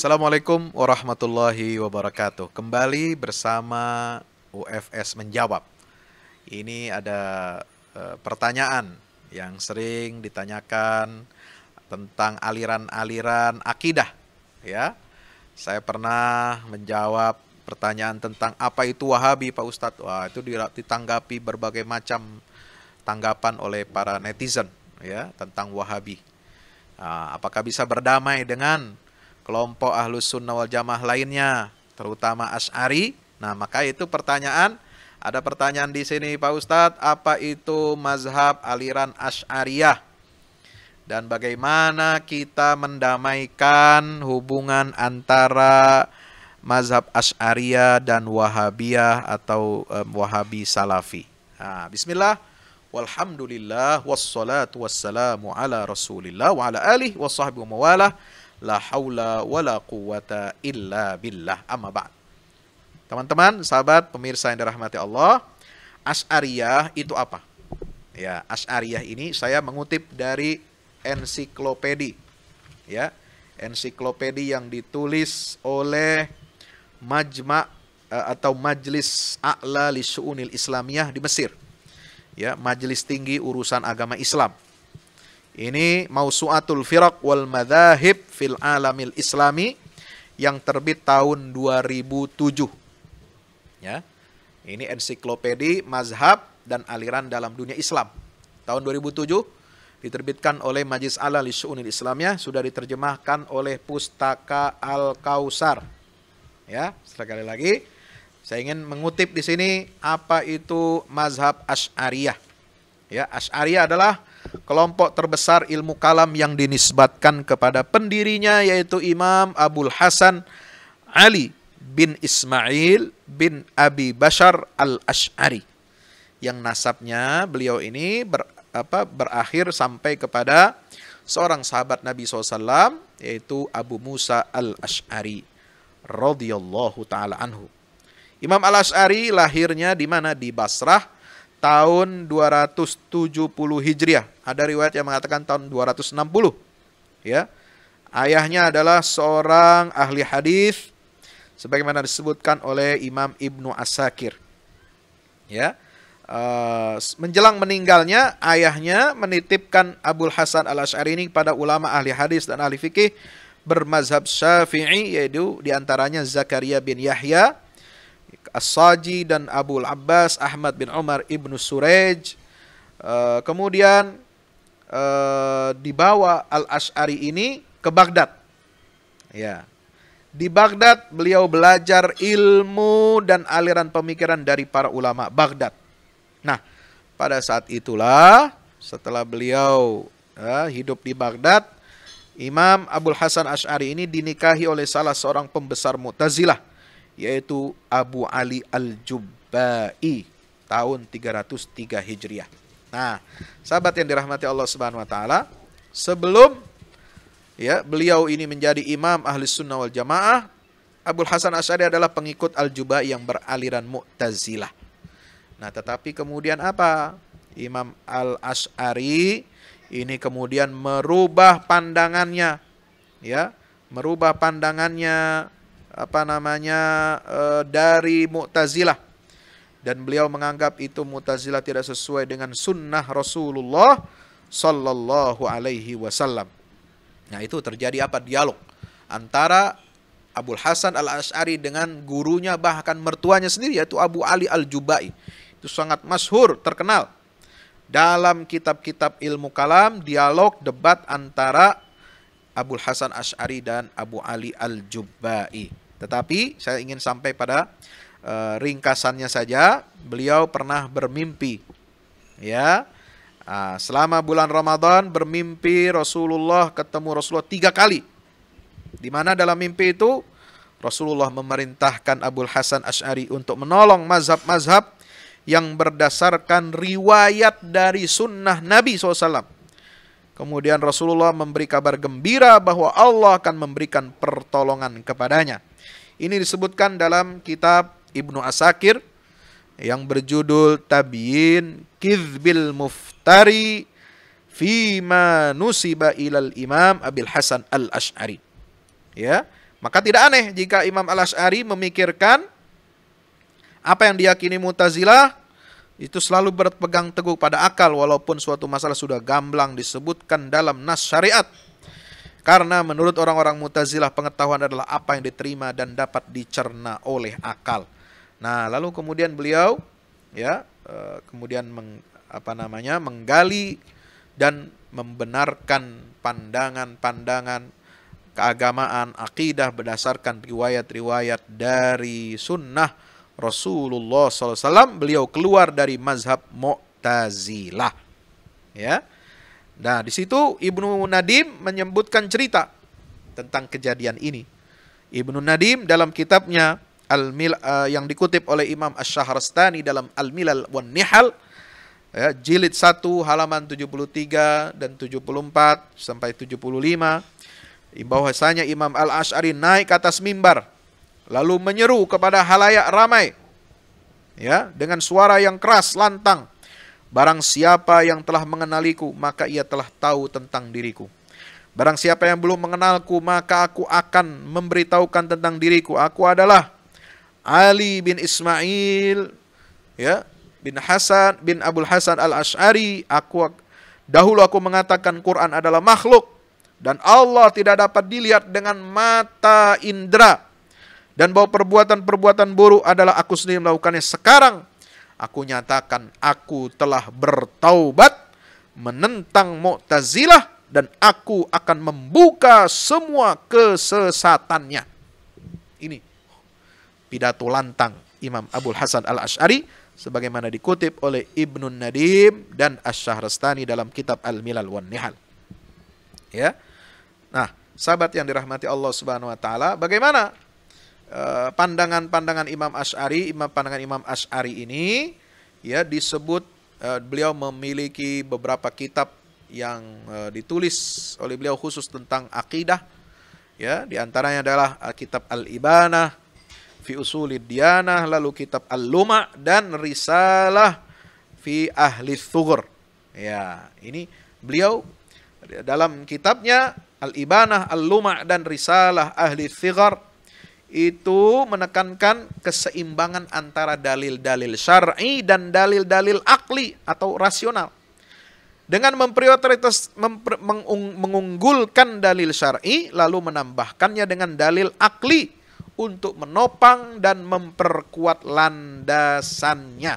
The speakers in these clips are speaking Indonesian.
Assalamualaikum warahmatullahi wabarakatuh. Kembali bersama UFS menjawab. Ini ada e, pertanyaan yang sering ditanyakan tentang aliran-aliran akidah, ya. Saya pernah menjawab pertanyaan tentang apa itu Wahabi, Pak Ustadz. Wah, itu ditanggapi berbagai macam tanggapan oleh para netizen, ya, tentang Wahabi. Ah, apakah bisa berdamai dengan kelompok ahlus sunnah wal jamaah lainnya, terutama Ash'ari. Nah, maka itu pertanyaan, ada pertanyaan di sini Pak Ustadz, apa itu mazhab aliran Ash'ariyah? Dan bagaimana kita mendamaikan hubungan antara mazhab Ash'ariyah dan Wahabiyah atau um, Wahabi Salafi. Nah, bismillah. Walhamdulillah wassalatu wassalamu ala Rasulillah wa ala alihi sahbihi wa mawalah la haula wala quwata illa billah amma ba'd. Teman-teman, sahabat, pemirsa yang dirahmati Allah, Asy'ariyah itu apa? Ya, Asy'ariyah ini saya mengutip dari ensiklopedi. Ya, ensiklopedi yang ditulis oleh Majma eh, atau Majlis A'la Lisu'unil Islamiyah di Mesir. Ya, majlis Tinggi Urusan Agama Islam ini Mausuatul Firaq wal Madahib fil Alamil Islami yang terbit tahun 2007. Ya. Ini ensiklopedi mazhab dan aliran dalam dunia Islam. Tahun 2007 diterbitkan oleh Majlis Ala Lisyunil Islamnya sudah diterjemahkan oleh Pustaka Al-Kausar. Ya, sekali lagi saya ingin mengutip di sini apa itu mazhab Asy'ariyah. Ya, Asy'ariyah adalah kelompok terbesar ilmu kalam yang dinisbatkan kepada pendirinya yaitu Imam Abul Hasan Ali bin Ismail bin Abi Bashar al-Ash'ari. Yang nasabnya beliau ini ber, apa, berakhir sampai kepada seorang sahabat Nabi SAW yaitu Abu Musa al-Ash'ari radhiyallahu taala anhu. Imam al-Ash'ari lahirnya di mana? Di Basrah tahun 270 Hijriah. Ada riwayat yang mengatakan tahun 260. Ya. Ayahnya adalah seorang ahli hadis sebagaimana disebutkan oleh Imam Ibnu Asakir. ya. Uh, menjelang meninggalnya ayahnya menitipkan Abul Hasan Al Asy'ari ini kepada ulama ahli hadis dan ahli fikih bermazhab Syafi'i yaitu diantaranya Zakaria bin Yahya As-Saji dan Abu Abbas Ahmad bin Umar ibnu Surej. Uh, eh, kemudian uh, eh, dibawa Al Ashari ini ke Baghdad. Ya, di Baghdad beliau belajar ilmu dan aliran pemikiran dari para ulama Baghdad. Nah, pada saat itulah setelah beliau uh, hidup di Baghdad, Imam Abdul Hasan Ash'ari ini dinikahi oleh salah seorang pembesar Mu'tazilah yaitu Abu Ali Al-Jubbai tahun 303 Hijriah. Nah, sahabat yang dirahmati Allah Subhanahu wa taala, sebelum ya beliau ini menjadi imam ahli sunnah wal jamaah, Abdul Hasan Asy'ari adalah pengikut Al-Jubai yang beraliran Mu'tazilah. Nah, tetapi kemudian apa? Imam Al-Asy'ari ini kemudian merubah pandangannya ya, merubah pandangannya apa namanya eh, dari Mu'tazilah dan beliau menganggap itu Mu'tazilah tidak sesuai dengan sunnah Rasulullah sallallahu alaihi wasallam. Nah, itu terjadi apa dialog antara Abul Hasan al ashari dengan gurunya bahkan mertuanya sendiri yaitu Abu Ali Al-Jubai. Itu sangat masyhur, terkenal. Dalam kitab-kitab ilmu kalam, dialog debat antara Abul Hasan Ash'ari dan Abu Ali Al-Jubbai. Tetapi saya ingin sampai pada uh, ringkasannya saja. Beliau pernah bermimpi, ya. Uh, selama bulan Ramadan bermimpi Rasulullah ketemu Rasulullah tiga kali. Di mana dalam mimpi itu Rasulullah memerintahkan Abul Hasan Ash'ari untuk menolong mazhab-mazhab yang berdasarkan riwayat dari sunnah Nabi SAW. Kemudian Rasulullah memberi kabar gembira bahwa Allah akan memberikan pertolongan kepadanya. Ini disebutkan dalam kitab Ibnu Asakir yang berjudul Tabiin Kizbil Muftari Fi Nusiba Ilal Imam Abil Hasan Al Ash'ari. Ya, maka tidak aneh jika Imam Al Ash'ari memikirkan apa yang diyakini Mutazilah itu selalu berpegang teguh pada akal walaupun suatu masalah sudah gamblang disebutkan dalam nas syariat karena menurut orang-orang mutazilah pengetahuan adalah apa yang diterima dan dapat dicerna oleh akal. Nah, lalu kemudian beliau ya eh, kemudian meng, apa namanya menggali dan membenarkan pandangan-pandangan keagamaan akidah berdasarkan riwayat-riwayat dari sunnah Rasulullah SAW beliau keluar dari mazhab Mu'tazilah ya Nah, di situ Ibnu Nadim menyebutkan cerita tentang kejadian ini. Ibnu Nadim dalam kitabnya Al -Mil, uh, eh, yang dikutip oleh Imam Asy-Syahrastani dalam Al-Milal wan Nihal ya, jilid 1 halaman 73 dan 74 sampai 75 bahwasanya Imam al ashari naik ke atas mimbar lalu menyeru kepada halayak ramai ya dengan suara yang keras lantang Barang siapa yang telah mengenaliku, maka ia telah tahu tentang diriku. Barang siapa yang belum mengenalku, maka aku akan memberitahukan tentang diriku. Aku adalah Ali bin Ismail ya bin Hasan bin Abdul Hasan al Ashari. Aku dahulu aku mengatakan Quran adalah makhluk dan Allah tidak dapat dilihat dengan mata indera dan bahwa perbuatan-perbuatan buruk adalah aku sendiri melakukannya. Sekarang Aku nyatakan aku telah bertaubat menentang Mu'tazilah dan aku akan membuka semua kesesatannya. Ini pidato lantang Imam Abdul Hasan al ashari sebagaimana dikutip oleh Ibnu Nadim dan Asy-Syahrastani dalam kitab Al-Milal wan Nihal. Ya. Nah, sahabat yang dirahmati Allah Subhanahu wa taala, bagaimana Eh, pandangan-pandangan Imam Ashari, imam pandangan Imam Ashari ini ya disebut eh, beliau memiliki beberapa kitab yang eh, ditulis oleh beliau khusus tentang akidah ya di antaranya adalah kitab al ibana fi usulid diyanah lalu kitab Al-Luma dan risalah fi ahli thugur ya ini beliau dalam kitabnya al ibana Al-Luma dan risalah ahli thugur itu menekankan keseimbangan antara dalil-dalil syar'i dan dalil-dalil akli atau rasional. Dengan memprioritas memper, mengung, mengunggulkan dalil syar'i lalu menambahkannya dengan dalil akli untuk menopang dan memperkuat landasannya.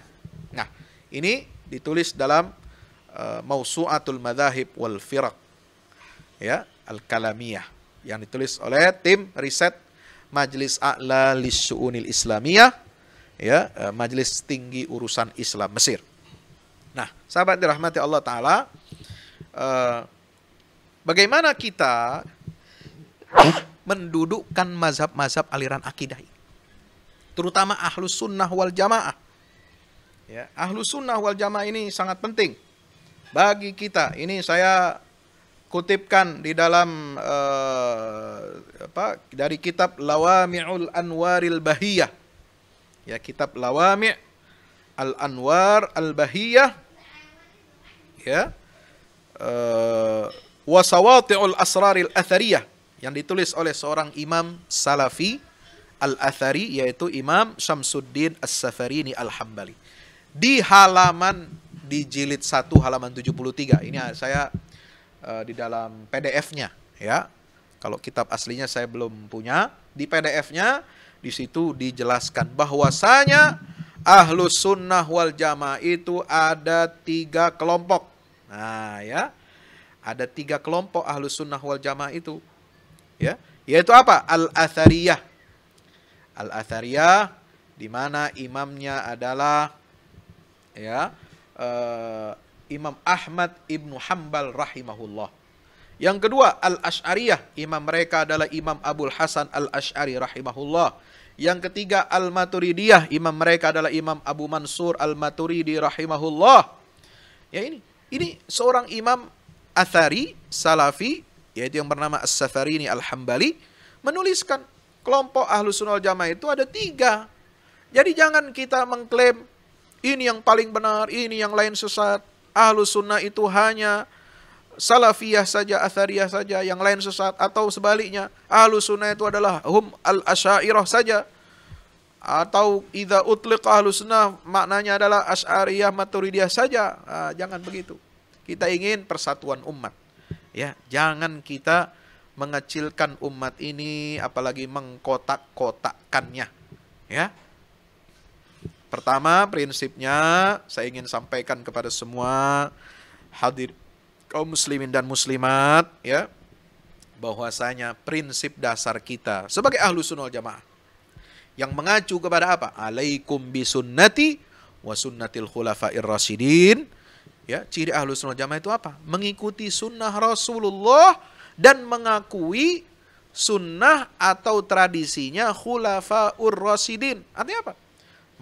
Nah, ini ditulis dalam uh, eh, Mausu'atul madahib wal firq Ya, Al-Kalamiyah yang ditulis oleh tim riset Majelis A'la Lisu'unil Islamiyah, ya, eh, Majelis Tinggi Urusan Islam Mesir. Nah, sahabat dirahmati Allah Ta'ala, uh, bagaimana kita mendudukkan mazhab-mazhab aliran akidah ini? Terutama ahlus sunnah wal jamaah. Ya, ahlus sunnah wal jamaah ini sangat penting bagi kita. Ini saya kutipkan di dalam uh, apa dari kitab Lawami'ul Anwaril Bahiyah. Ya, kitab Lawami' Al Anwar Al Bahiyah. Ya. Uh, eh, Wasawati'ul Asraril Athariyah yang ditulis oleh seorang imam salafi Al-Athari yaitu Imam Syamsuddin As-Safarini Al-Hambali. Di halaman di jilid 1 halaman 73. Ini saya Eh, di dalam PDF-nya ya. Kalau kitab aslinya saya belum punya, di PDF-nya di situ dijelaskan bahwasanya ahlus sunnah wal jamaah itu ada tiga kelompok. Nah ya, ada tiga kelompok ahlus sunnah wal jamaah itu. Ya, yaitu apa? Al-Athariyah. Al-Athariyah di mana imamnya adalah ya eh, Imam Ahmad Ibnu Hambal rahimahullah. Yang kedua, Al-Ash'ariyah. Imam mereka adalah Imam Abul Hasan Al-Ash'ari rahimahullah. Yang ketiga, Al-Maturidiyah. Imam mereka adalah Imam Abu Mansur Al-Maturidi rahimahullah. Ya ini, ini seorang imam Athari, Salafi, yaitu yang bernama As-Safarini Al-Hambali, menuliskan kelompok ahlu sunnah jamaah itu ada tiga. Jadi jangan kita mengklaim ini yang paling benar, ini yang lain sesat ahlu sunnah itu hanya salafiyah saja, athariyah saja, yang lain sesat atau sebaliknya. Ahlu sunnah itu adalah hum al-asyairah saja. Atau idha utliq ahlu sunnah maknanya adalah asyariyah maturidiyah saja. Nah, jangan begitu. Kita ingin persatuan umat. Ya, jangan kita mengecilkan umat ini apalagi mengkotak-kotakkannya. Ya. Pertama, prinsipnya saya ingin sampaikan kepada semua hadir kaum muslimin dan muslimat ya bahwasanya prinsip dasar kita sebagai ahlu sunnah jamaah yang mengacu kepada apa? Alaikum bisunnati wa sunnatil khulafair rasyidin. Ya, ciri ahlu sunnah jamaah itu apa? Mengikuti sunnah Rasulullah dan mengakui sunnah atau tradisinya khulafaur rasidin Artinya apa?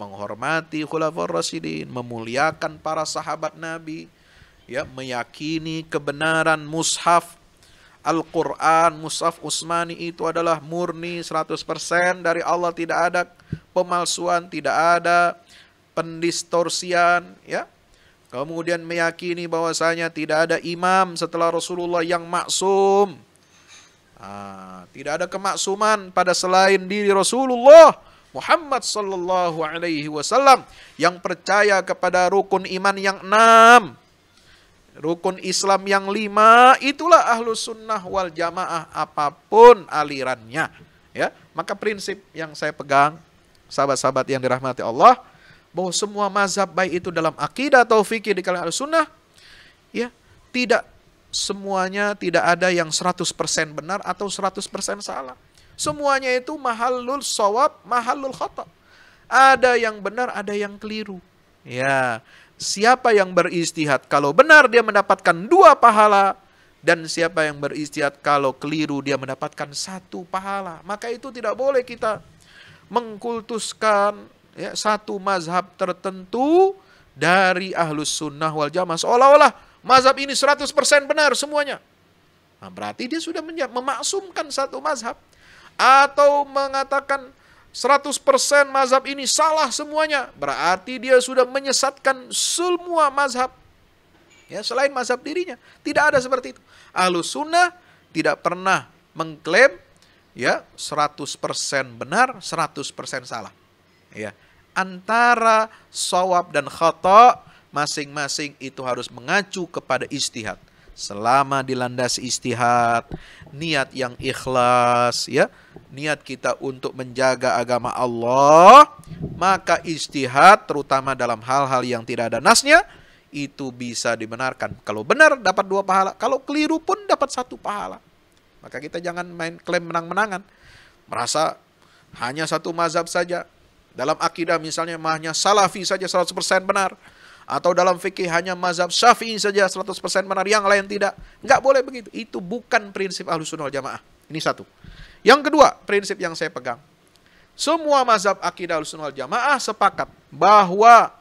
menghormati khulafur rasidin, memuliakan para sahabat Nabi, ya meyakini kebenaran mushaf Al-Quran, Mushaf Usmani itu adalah murni 100% dari Allah tidak ada pemalsuan, tidak ada pendistorsian ya. Kemudian meyakini bahwasanya tidak ada imam setelah Rasulullah yang maksum. Nah, tidak ada kemaksuman pada selain diri Rasulullah Muhammad sallallahu alaihi wasallam yang percaya kepada rukun iman yang enam, rukun Islam yang lima, itulah ahlu sunnah wal jamaah apapun alirannya. Ya, maka prinsip yang saya pegang, sahabat-sahabat yang dirahmati Allah, bahwa semua mazhab baik itu dalam akidah atau fikir di kalangan sunnah, ya tidak semuanya tidak ada yang 100% benar atau 100% salah. Semuanya itu mahalul sawab, mahalul khotob. Ada yang benar, ada yang keliru. Ya, siapa yang beristihad? Kalau benar dia mendapatkan dua pahala, dan siapa yang beristihad kalau keliru dia mendapatkan satu pahala. Maka itu tidak boleh kita mengkultuskan ya, satu mazhab tertentu dari ahlus sunnah wal jamaah. Seolah-olah mazhab ini 100% benar semuanya. Nah, berarti dia sudah memaksumkan satu mazhab atau mengatakan 100% mazhab ini salah semuanya, berarti dia sudah menyesatkan semua mazhab. Ya, selain mazhab dirinya, tidak ada seperti itu. Ahlus sunnah tidak pernah mengklaim ya 100% benar, 100% salah. Ya. Antara sawab dan khata masing-masing itu harus mengacu kepada istihad selama dilandasi istihad, niat yang ikhlas ya, niat kita untuk menjaga agama Allah, maka istihad terutama dalam hal-hal yang tidak ada nasnya itu bisa dibenarkan. Kalau benar dapat dua pahala, kalau keliru pun dapat satu pahala. Maka kita jangan main klaim menang-menangan. Merasa hanya satu mazhab saja. Dalam akidah misalnya mahnya salafi saja 100% benar. Atau dalam fikih hanya mazhab syafi'i saja 100% benar, yang lain tidak. Nggak boleh begitu. Itu bukan prinsip ahlu sunnah jamaah. Ini satu. Yang kedua, prinsip yang saya pegang. Semua mazhab akidah ahlu sunnah jamaah sepakat bahwa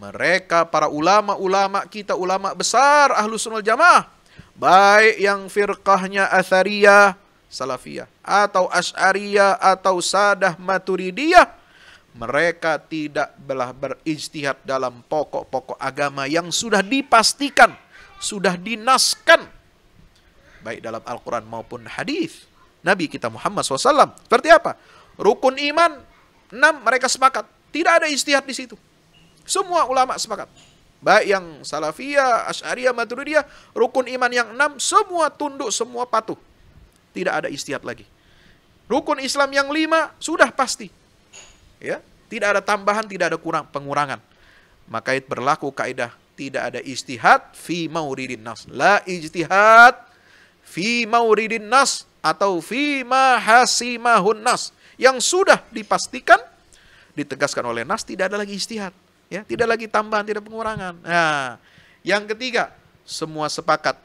mereka para ulama-ulama kita, ulama besar ahlu sunnah jamaah, baik yang firqahnya athariyah, salafiyah, atau as'ariyah, atau sadah maturidiyah, mereka tidak belah berijtihad dalam pokok-pokok agama yang sudah dipastikan, sudah dinaskan. Baik dalam Al-Quran maupun hadis Nabi kita Muhammad SAW. Seperti apa? Rukun iman, enam mereka sepakat. Tidak ada istihad di situ. Semua ulama sepakat. Baik yang Salafiyah, ashariyah, Maturidiyah, rukun iman yang enam, semua tunduk, semua patuh. Tidak ada istihad lagi. Rukun Islam yang lima, sudah pasti ya tidak ada tambahan tidak ada kurang pengurangan maka itu berlaku kaidah tidak ada istihad fi mauridin nas la ijtihad fi mauridin nas atau fi mahasimahun nas yang sudah dipastikan ditegaskan oleh nas tidak ada lagi istihad ya tidak lagi tambahan tidak pengurangan nah yang ketiga semua sepakat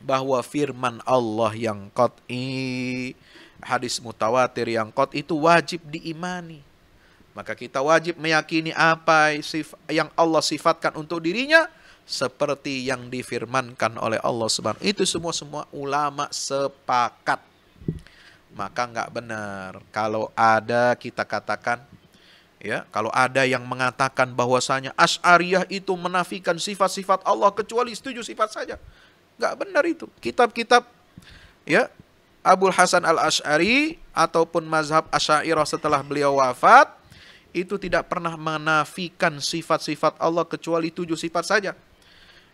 bahwa firman Allah yang qat'i hadis mutawatir yang qat itu wajib diimani maka kita wajib meyakini apa yang Allah sifatkan untuk dirinya seperti yang difirmankan oleh Allah Subhanahu. Itu semua semua ulama sepakat. Maka nggak benar kalau ada kita katakan ya kalau ada yang mengatakan bahwasanya Asy'ariyah itu menafikan sifat-sifat Allah kecuali setuju sifat saja nggak benar itu kitab-kitab ya Abul Hasan al Ashari ataupun mazhab Asyairah setelah beliau wafat itu tidak pernah menafikan sifat-sifat Allah kecuali tujuh sifat saja.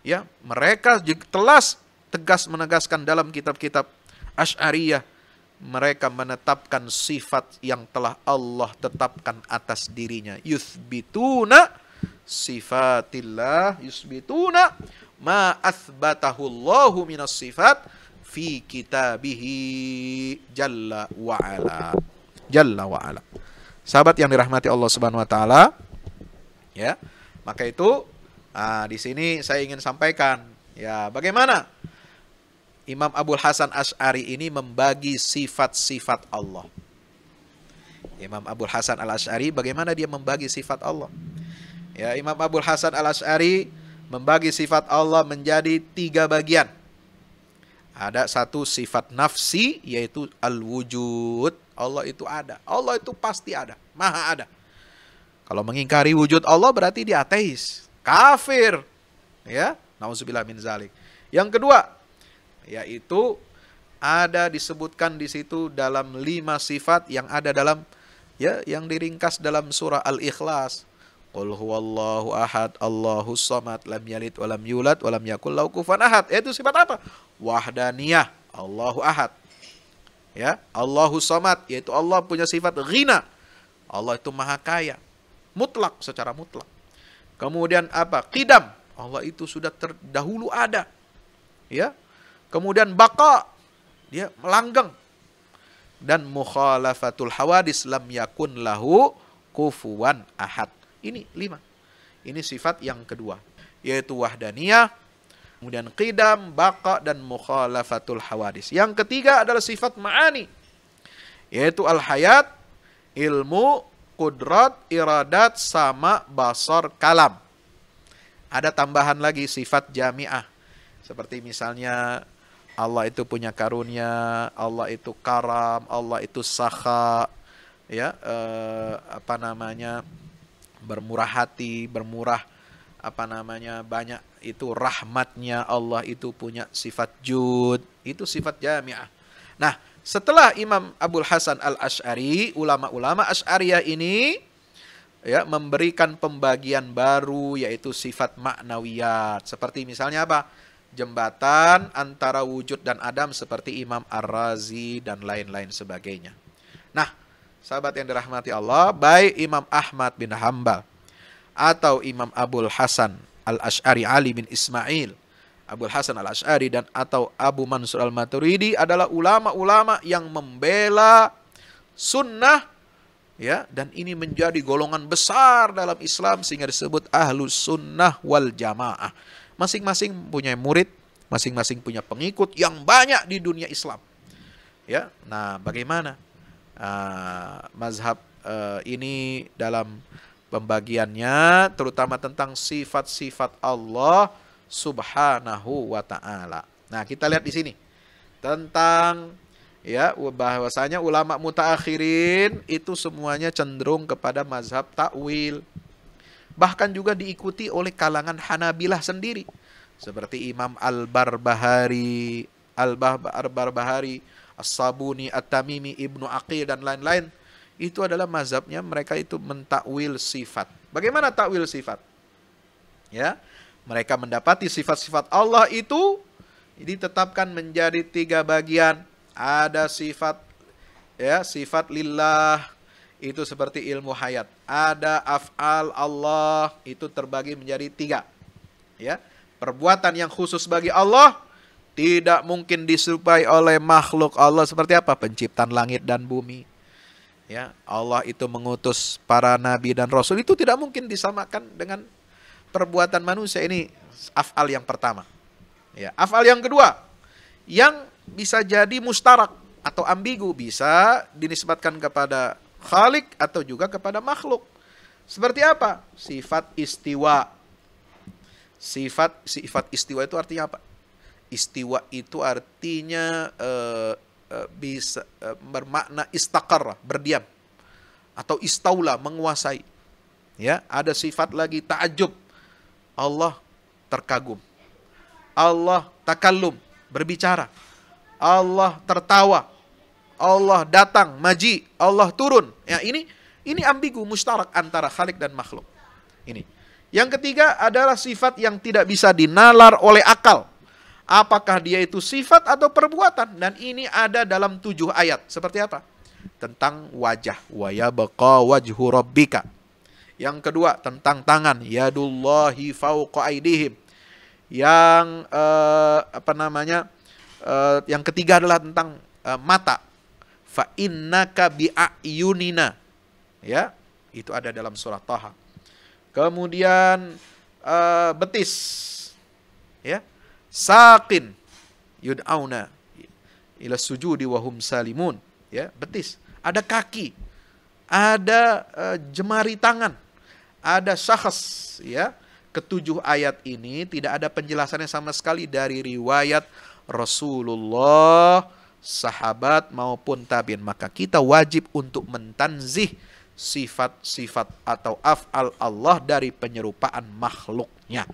Ya, mereka telas tegas menegaskan dalam kitab-kitab Asy'ariyah mereka menetapkan sifat yang telah Allah tetapkan atas dirinya. yusbituna sifatillah yusbituna ma athbatahullahu minas sifat fi kitabihi jalla wa ala. Jalla wa ala sahabat yang dirahmati Allah Subhanahu wa taala, ya. Maka itu nah, di sini saya ingin sampaikan ya bagaimana Imam Abdul Hasan Ash'ari ini membagi sifat-sifat Allah. Imam Abdul Hasan Al Ash'ari bagaimana dia membagi sifat Allah? Ya, Imam Abdul Hasan Al Ash'ari membagi sifat Allah menjadi tiga bagian. Ada satu sifat nafsi yaitu al-wujud Allah itu ada. Allah itu pasti ada. Maha ada. Kalau mengingkari wujud Allah berarti dia ateis. Kafir. Ya. Nauzubillah min zalik. Yang kedua. Yaitu ada disebutkan di situ dalam lima sifat yang ada dalam ya yang diringkas dalam surah Al-Ikhlas. Qul huwallahu ahad, Allahu samad, lam yalid walam yulad walam yakul lahu kufuwan ahad. Itu sifat apa? Wahdaniyah, Allahu ahad ya Allahu Samad yaitu Allah punya sifat ghina Allah itu maha kaya mutlak secara mutlak kemudian apa qidam Allah itu sudah terdahulu ada ya kemudian baqa dia melanggeng dan mukhalafatul hawadis lam yakun lahu kufuwan ahad ini lima ini sifat yang kedua yaitu wahdaniyah Kemudian qidam, baqa dan mukhalafatul hawadis. Yang ketiga adalah sifat ma'ani yaitu al-hayat, ilmu, kudrat, iradat sama basar kalam. Ada tambahan lagi sifat jamiah. Seperti misalnya Allah itu punya karunia, Allah itu karam, Allah itu saha, ya eh, apa namanya bermurah hati, bermurah apa namanya banyak itu rahmatnya Allah itu punya sifat jud itu sifat jamiah nah setelah Imam Abdul Hasan al Ashari ulama-ulama Asharia ini ya memberikan pembagian baru yaitu sifat maknawiyat seperti misalnya apa jembatan antara wujud dan adam seperti Imam Ar-Razi dan lain-lain sebagainya. Nah, sahabat yang dirahmati Allah, baik Imam Ahmad bin Hambal atau Imam Abul Hasan Al-Ash'ari Ali bin Ismail Abul Hasan Al-Ash'ari dan atau Abu Mansur Al-Maturidi adalah ulama-ulama yang membela sunnah ya dan ini menjadi golongan besar dalam Islam sehingga disebut ahlu sunnah wal jamaah masing-masing punya murid masing-masing punya pengikut yang banyak di dunia Islam ya nah bagaimana uh, mazhab uh, ini dalam pembagiannya terutama tentang sifat-sifat Allah Subhanahu wa taala. Nah, kita lihat di sini tentang ya bahwasanya ulama mutaakhirin itu semuanya cenderung kepada mazhab takwil. Bahkan juga diikuti oleh kalangan Hanabilah sendiri seperti Imam Al-Barbahari, Al-Barbahari, As-Sabuni, At-Tamimi, Ibnu Aqil dan lain-lain itu adalah mazhabnya mereka itu mentakwil sifat. Bagaimana takwil sifat? Ya, mereka mendapati sifat-sifat Allah itu ditetapkan menjadi tiga bagian. Ada sifat ya sifat lillah itu seperti ilmu hayat. Ada af'al Allah itu terbagi menjadi tiga. Ya, perbuatan yang khusus bagi Allah tidak mungkin disupai oleh makhluk Allah seperti apa? Penciptaan langit dan bumi ya Allah itu mengutus para nabi dan rasul itu tidak mungkin disamakan dengan perbuatan manusia ini afal yang pertama ya afal yang kedua yang bisa jadi mustarak atau ambigu bisa dinisbatkan kepada khalik atau juga kepada makhluk seperti apa sifat istiwa sifat sifat istiwa itu artinya apa istiwa itu artinya uh, Eh, bisa eh, bermakna istakar berdiam atau istaula menguasai. Ya, ada sifat lagi takjub. Allah terkagum. Allah takalum berbicara. Allah tertawa. Allah datang, maji, Allah turun. Ya, ini ini ambigu mustarak antara khalik dan makhluk. Ini. Yang ketiga adalah sifat yang tidak bisa dinalar oleh akal. Apakah dia itu sifat atau perbuatan? Dan ini ada dalam tujuh ayat. Seperti apa? Tentang wajah. wajhu rabbika. Yang kedua tentang tangan. Yadullahi fauqa aidihim. Yang eh, apa namanya? Eh, yang ketiga adalah tentang eh, mata. Fa innaka bi'ayunina. Ya, itu ada dalam surat Taha. Kemudian uh, betis. Ya, saqin yud'auna ila sujudi wahum salimun ya betis ada kaki ada uh, jemari tangan ada syakhs ya ketujuh ayat ini tidak ada penjelasannya sama sekali dari riwayat Rasulullah, sahabat maupun tabiin. Maka kita wajib untuk mentanzih sifat-sifat atau af'al Allah dari penyerupaan makhluknya.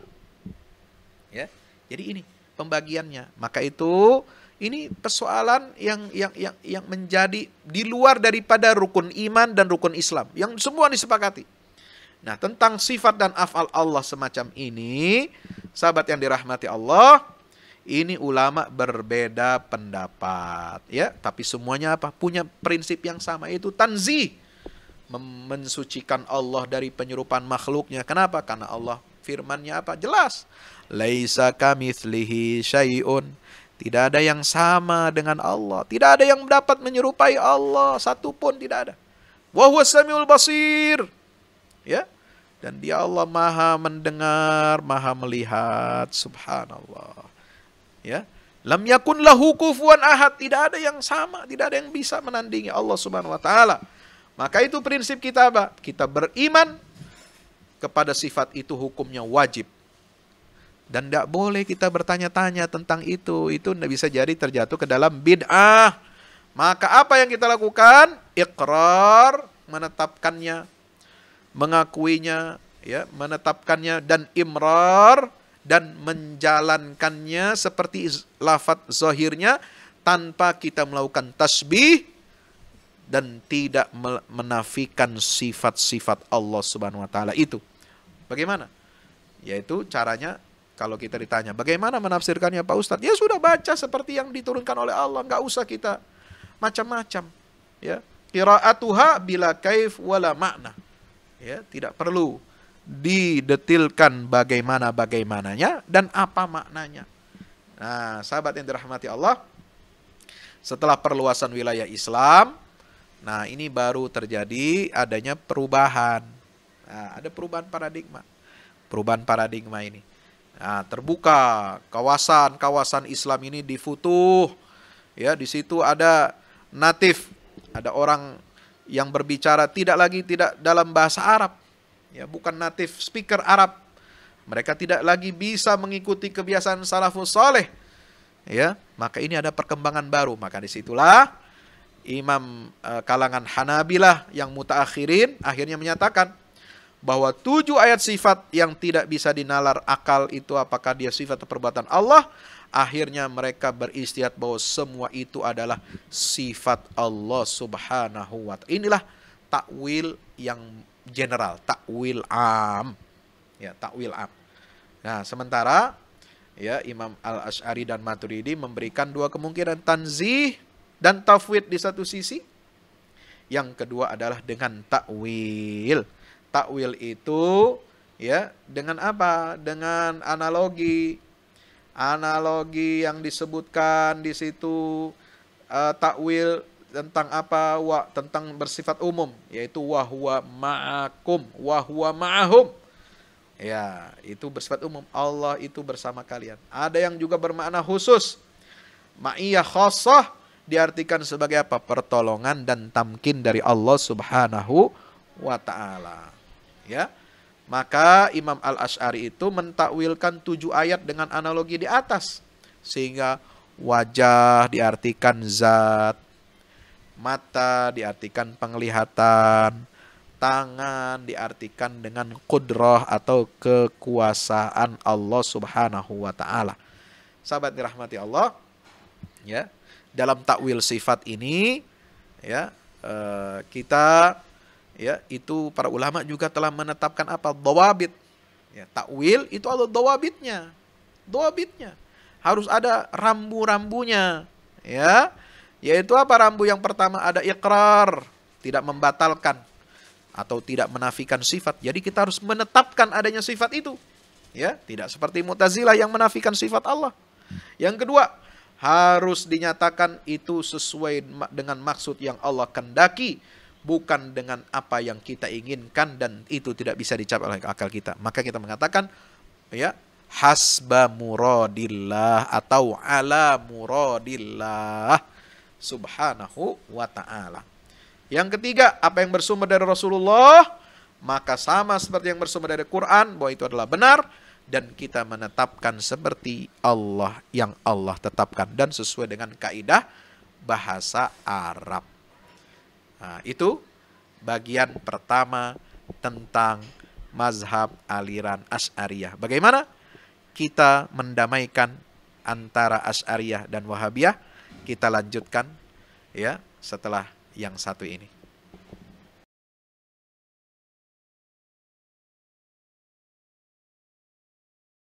Ya. Jadi ini pembagiannya. Maka itu ini persoalan yang yang yang yang menjadi di luar daripada rukun iman dan rukun Islam yang semua disepakati. Nah, tentang sifat dan afal Allah semacam ini, sahabat yang dirahmati Allah, ini ulama berbeda pendapat, ya, tapi semuanya apa? Punya prinsip yang sama itu tanzih mensucikan Allah dari penyerupaan makhluknya. Kenapa? Karena Allah Firmannya apa? Jelas. Laisa kamitslihi syai'un. Tidak ada yang sama dengan Allah. Tidak ada yang dapat menyerupai Allah. Satu pun tidak ada. Wa huwa samiul basir. Ya. Dan dia Allah maha mendengar, maha melihat. Subhanallah. Ya. Lam yakun lahu kufuan ahad. Tidak ada yang sama. Tidak ada yang bisa menandingi Allah subhanahu wa ta'ala. Maka itu prinsip kita apa? Kita beriman kepada sifat itu hukumnya wajib. Dan tidak boleh kita bertanya-tanya tentang itu. Itu tidak bisa jadi terjatuh ke dalam bid'ah. Maka apa yang kita lakukan? Iqrar, menetapkannya, mengakuinya, ya, menetapkannya dan imrar dan menjalankannya seperti lafat zahirnya tanpa kita melakukan tasbih dan tidak menafikan sifat-sifat Allah Subhanahu wa taala itu. Bagaimana? Yaitu caranya kalau kita ditanya, bagaimana menafsirkannya Pak Ustadz? Ya sudah baca seperti yang diturunkan oleh Allah, nggak usah kita macam-macam. Ya, kiraatuha bila kaif wala makna. Ya, tidak perlu didetilkan bagaimana bagaimananya dan apa maknanya. Nah, sahabat yang dirahmati Allah, setelah perluasan wilayah Islam, nah ini baru terjadi adanya perubahan Nah, ada perubahan paradigma. Perubahan paradigma ini. Nah, terbuka kawasan-kawasan Islam ini difutuh. Ya, di situ ada natif, ada orang yang berbicara tidak lagi tidak dalam bahasa Arab. Ya, bukan natif speaker Arab. Mereka tidak lagi bisa mengikuti kebiasaan salafus soleh. Ya, maka ini ada perkembangan baru. Maka disitulah imam eh, kalangan Hanabilah yang mutaakhirin akhirnya menyatakan bahwa tujuh ayat sifat yang tidak bisa dinalar akal itu apakah dia sifat atau perbuatan Allah. Akhirnya mereka beristiad bahwa semua itu adalah sifat Allah subhanahu wa ta'ala. Inilah takwil yang general, takwil am. Ya, takwil am. Nah, sementara ya Imam Al Ashari dan Maturidi memberikan dua kemungkinan tanzih dan tafwid di satu sisi. Yang kedua adalah dengan takwil takwil itu ya dengan apa? Dengan analogi. Analogi yang disebutkan di situ uh, takwil tentang apa? Wa, tentang bersifat umum yaitu wahwa ma'akum, wahwa ma'ahum. Ya, itu bersifat umum. Allah itu bersama kalian. Ada yang juga bermakna khusus. Ma'iyah khosoh diartikan sebagai apa? Pertolongan dan tamkin dari Allah subhanahu wa ta'ala ya. Maka Imam al Ashari itu mentakwilkan tujuh ayat dengan analogi di atas sehingga wajah diartikan zat, mata diartikan penglihatan, tangan diartikan dengan kudroh atau kekuasaan Allah Subhanahu wa taala. Sahabat dirahmati Allah, ya. Dalam takwil sifat ini ya eh, kita ya itu para ulama juga telah menetapkan apa dawabit ya takwil itu ada dawabitnya dawabitnya harus ada rambu-rambunya ya yaitu apa rambu yang pertama ada ikrar tidak membatalkan atau tidak menafikan sifat jadi kita harus menetapkan adanya sifat itu ya tidak seperti mutazilah yang menafikan sifat Allah yang kedua harus dinyatakan itu sesuai dengan maksud yang Allah kendaki bukan dengan apa yang kita inginkan dan itu tidak bisa dicapai oleh akal kita. Maka kita mengatakan ya hasba muradillah atau ala muradillah subhanahu wa ta'ala. Yang ketiga, apa yang bersumber dari Rasulullah, maka sama seperti yang bersumber dari Quran, bahwa itu adalah benar, dan kita menetapkan seperti Allah yang Allah tetapkan, dan sesuai dengan kaidah bahasa Arab. Nah, itu bagian pertama tentang mazhab aliran Asy'ariyah. Bagaimana kita mendamaikan antara Asy'ariyah dan Wahabiyah? Kita lanjutkan ya setelah yang satu ini.